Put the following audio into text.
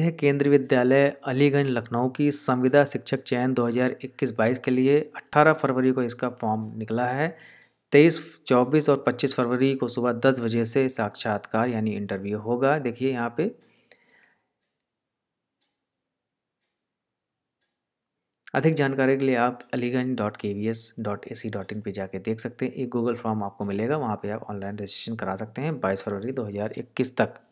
यह केंद्रीय विद्यालय अलीगंज लखनऊ की संविदा शिक्षक चयन 2021-22 के लिए 18 फरवरी को इसका फॉर्म निकला है 23, 24 और 25 फरवरी को सुबह 10 बजे से साक्षात्कार यानी इंटरव्यू होगा देखिए यहाँ पे अधिक जानकारी के लिए आप Aliganj dot K V S dot A C e dot in पर जाके देख सकते हैं एक गूगल फॉर्म आपको मिलेगा वहाँ पे आप ऑनलाइन रजिस्ट्रेशन करा सकते हैं 22 फरवरी 2021 तक